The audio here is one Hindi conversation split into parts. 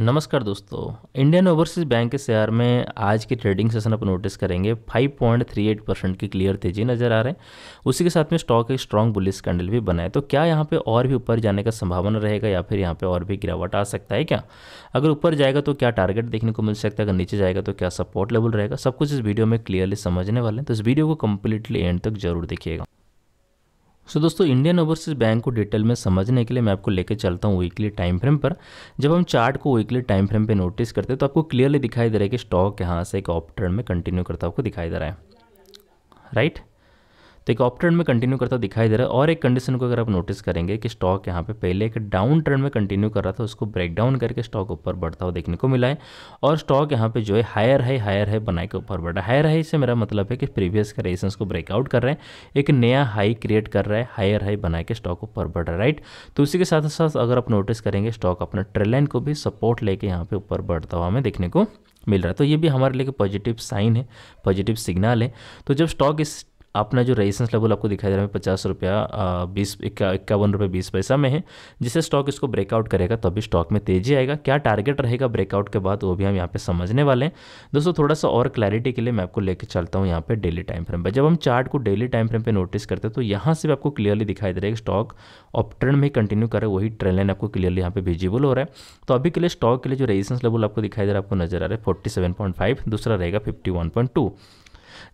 नमस्कार दोस्तों इंडियन ओवरसीज बैंक के शेयर में आज के ट्रेडिंग सेशन अपन नोटिस करेंगे 5.38 परसेंट की क्लियर तेजी नज़र आ रहे हैं उसी के साथ में स्टॉक एक स्ट्रॉन्ग बुलिस कैंडल भी बनाए तो क्या यहाँ पे और भी ऊपर जाने का संभावना रहेगा या फिर यहाँ पे और भी गिरावट आ सकता है क्या अगर ऊपर जाएगा तो क्या टारगेट देखने को मिल सकता है अगर नीचे जाएगा तो क्या सपोर्ट लेवल रहेगा सब कुछ इस वीडियो में क्लियरली समझने वाले हैं तो इस वीडियो को कम्प्लीटली एंड तक जरूर देखिएगा सो so, दोस्तों इंडियन ओवरसीज बैंक को डिटेल में समझने के लिए मैं आपको लेकर चलता हूँ वीकली टाइम फ्रेम पर जब हम चार्ट को वीकली टाइम फ्रेम पे नोटिस करते हैं तो आपको क्लियरली दिखाई दे रहा है कि स्टॉक यहाँ से एक ऑप ट्रेंड में कंटिन्यू करता आपको दिखाई दे रहा है राइट तो एक अप ट्रेंड में कंटिन्यू करता दिखाई दे रहा है और एक कंडीशन को अगर आप नोटिस करेंगे कि स्टॉक यहाँ पे पहले एक डाउन ट्रेंड में कंटिन्यू कर रहा था उसको ब्रेक डाउन करके स्टॉक ऊपर बढ़ता हुआ देखने को मिला है और स्टॉक यहाँ पे जो है हायर हाई हायर हाई बनाए के ऊपर बढ़ रहा है हायर हाई से मेरा मतलब है कि प्रीवियस का रेजिस्टेंस को ब्रेकआउट कर रहे हैं एक नया हाई क्रिएट कर रहा है हायर हाई बना के स्टॉक ऊपर बढ़ रहा है राइट तो उसी के साथ साथ अगर आप नोटिस करेंगे स्टॉक अपने ट्रेलाइन को भी सपोर्ट लेके यहाँ पर ऊपर बढ़ता हुआ हमें देखने को मिल रहा है तो ये भी हमारे लिए पॉजिटिव साइन है पॉजिटिव सिग्नल है तो जब स्टॉक इस अपना जो रेजिस्टेंस लेवल आपको दिखाई दे रहा है पचास रुपया बीस इक्का इक्यावन रुपये बीस पैसा में है जिसे स्टॉक इसको ब्रेकआउट करेगा तभी स्टॉक में तेजी आएगा क्या टारगेट रहेगा ब्रेकआउट के बाद वो भी हम यहाँ पे समझने वाले हैं दोस्तों थोड़ा सा और क्लैरिटी के लिए मैं आपको लेकर चलता हूँ यहाँ पर डेली टाइम फ्रेम पर जब हम चार्ट को डेली टाइम फ्रेम पर नोटिस करते हैं तो यहाँ से भी आपको क्लियरली दिखाई दे रहा है कि स्टॉक अप ट्रेंड में कंटिन्यू करे वही ट्रेंड लाइन आपको क्लियरली यहाँ पे विजिबल हो रहा है तो अभी के लिए स्टॉक के लिए जो रेजिस्टेंस लेवल आपको दिखाई दे रहा है आपको नजर आ रहा है फोर्टी सेवन पॉइंट फाइव दूसरा रहेगा फिफ्टी वन पॉइंट टू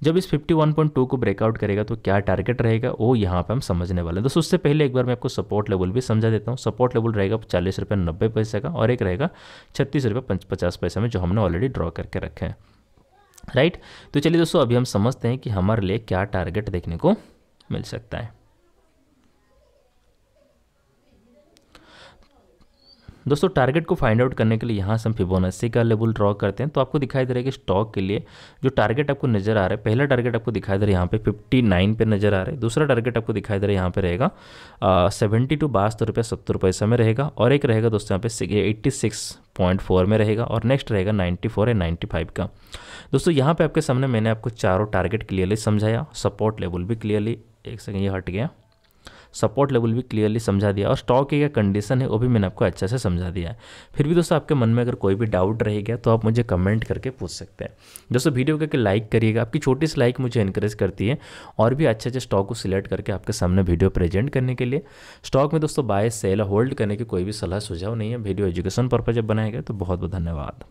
जब इस 51.2 को ब्रेकआउट करेगा तो क्या टारगेट रहेगा वो यहाँ पे हम समझने वाले हैं दोस्तों उससे पहले एक बार मैं आपको सपोर्ट लेवल भी समझा देता हूँ सपोर्ट लेवल रहेगा चालीस रुपये नब्बे पैसे का और एक रहेगा छत्तीस रुपये पचास पैसे में जो हमने ऑलरेडी ड्रॉ करके रखे हैं राइट तो चलिए दोस्तों अभी हम समझते हैं कि हमारे लिए क्या टारगेट देखने को मिल सकता है दोस्तों टारगेट को फाइंड आउट करने के लिए यहाँ से हम फिबोनाची का लेवल ड्रॉ करते हैं तो आपको दिखाई दे रहा है कि स्टॉक के लिए जो टारगेट आपको नजर आ रहा है पहला टारगेट आपको दिखाई दे रहा है यहाँ पे 59 पे नजर आ रहा है दूसरा टारगेट आपको दिखाई दे रहा है यहाँ पे रहेगा सेवेंटी टू बासठ रुपये सत्तर रुपये समय रहेगा और एक रहेगा दोस्तों यहाँ पे एट्टी सिक्स पॉइंट फोर में रहेगा और नेक्स्ट रहेगा नाइन्टी फोर या नाइन्टी फाइव का दोस्तों यहाँ पे आपके सामने मैंने आपको चारों टारगेट क्लियरली समझाया सपोर्ट लेवल भी क्लियरली एक सेकेंड ये हट गया सपोर्ट लेवल भी क्लियरली समझा दिया और स्टॉक की क्या कंडीशन है वो भी मैंने आपको अच्छे से समझा दिया है फिर भी दोस्तों आपके मन में अगर कोई भी डाउट रहेगा तो आप मुझे कमेंट करके पूछ सकते हैं दोस्तों वीडियो करके लाइक करिएगा आपकी छोटी सी लाइक मुझे इंकरेज करती है और भी अच्छे अच्छे स्टॉक को सिलेक्ट करके आपके सामने वीडियो प्रेजेंट करने के लिए स्टॉक में दोस्तों बाय सेल होल्ड करने की कोई भी सलाह सुझाव नहीं है वीडियो एजुकेशन पर्पज जब बनाएगा तो बहुत बहुत धन्यवाद